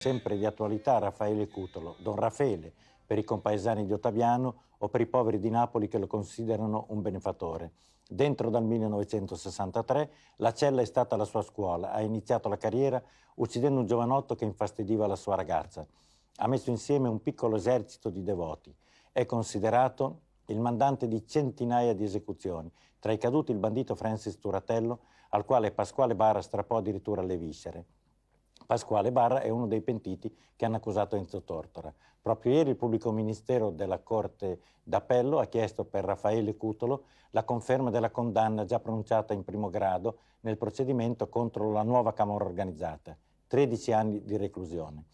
Sempre di attualità Raffaele Cutolo, Don Raffaele, per i compaesani di Ottaviano o per i poveri di Napoli che lo considerano un benefattore. Dentro dal 1963 la cella è stata la sua scuola, ha iniziato la carriera uccidendo un giovanotto che infastidiva la sua ragazza. Ha messo insieme un piccolo esercito di devoti. È considerato il mandante di centinaia di esecuzioni, tra i caduti il bandito Francis Turatello, al quale Pasquale Barra strappò addirittura le viscere. Pasquale Barra è uno dei pentiti che hanno accusato Enzo Tortora. Proprio ieri il pubblico ministero della Corte d'Appello ha chiesto per Raffaele Cutolo la conferma della condanna già pronunciata in primo grado nel procedimento contro la nuova Camorra organizzata, 13 anni di reclusione.